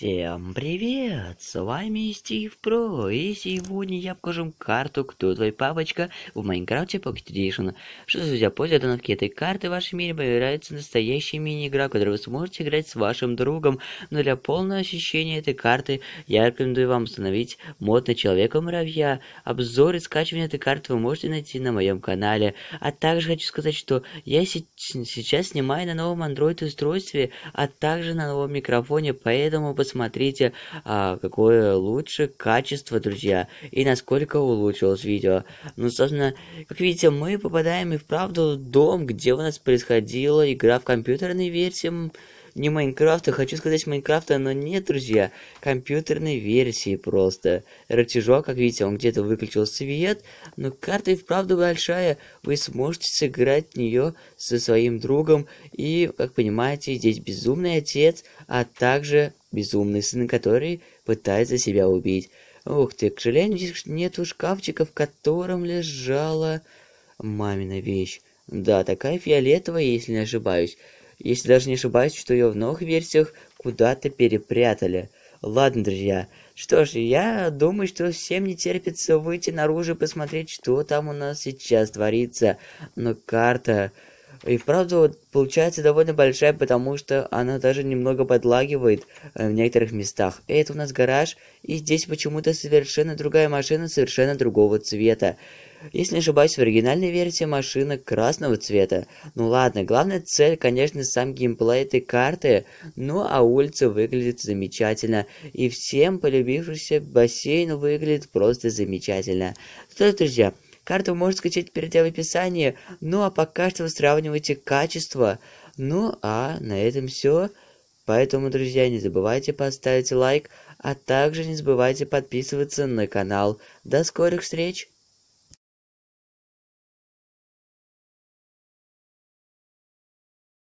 Всем привет, с вами Стив Про, и сегодня я покажу карту «Кто твой папочка» в Майнкрафте Pocket Edition. Что, судя по заготовке этой карты, в вашем мире появляется настоящая мини-игра, в которой вы сможете играть с вашим другом, но ну для полного ощущения этой карты я рекомендую вам установить мод на Человека-муравья. Обзор и скачивание этой карты вы можете найти на моем канале. А также хочу сказать, что я сейчас снимаю на новом Android устройстве, а также на новом микрофоне, поэтому посмотрите смотрите, а, какое лучше качество, друзья, и насколько улучшилось видео. Ну, собственно, как видите, мы попадаем и вправду в дом, где у нас происходила игра в компьютерной версии не Майнкрафта, хочу сказать Майнкрафта, но нет, друзья, компьютерной версии просто. Рычажок, как видите, он где-то выключил свет, но карта и вправду большая, вы сможете сыграть в нее со своим другом, и, как понимаете, здесь безумный отец, а также безумный сын, который пытается себя убить. Ух ты, к сожалению, здесь нету шкафчика, в котором лежала мамина вещь. Да, такая фиолетовая, если не ошибаюсь. Если даже не ошибаюсь, что ее в новых версиях куда-то перепрятали. Ладно, друзья. Что ж, я думаю, что всем не терпится выйти наружу и посмотреть, что там у нас сейчас творится. Но карта... И вправду получается довольно большая, потому что она даже немного подлагивает э, в некоторых местах. это у нас гараж, и здесь почему-то совершенно другая машина, совершенно другого цвета. Если не ошибаюсь, в оригинальной версии машина красного цвета. Ну ладно, главная цель, конечно, сам геймплей этой карты, ну а улица выглядит замечательно, и всем полюбившийся бассейн выглядит просто замечательно. Что ж, друзья, Карту можно скачать, перейдя в описании. Ну а пока что вы сравниваете качество. Ну а на этом все. Поэтому, друзья, не забывайте поставить лайк, а также не забывайте подписываться на канал. До скорых встреч!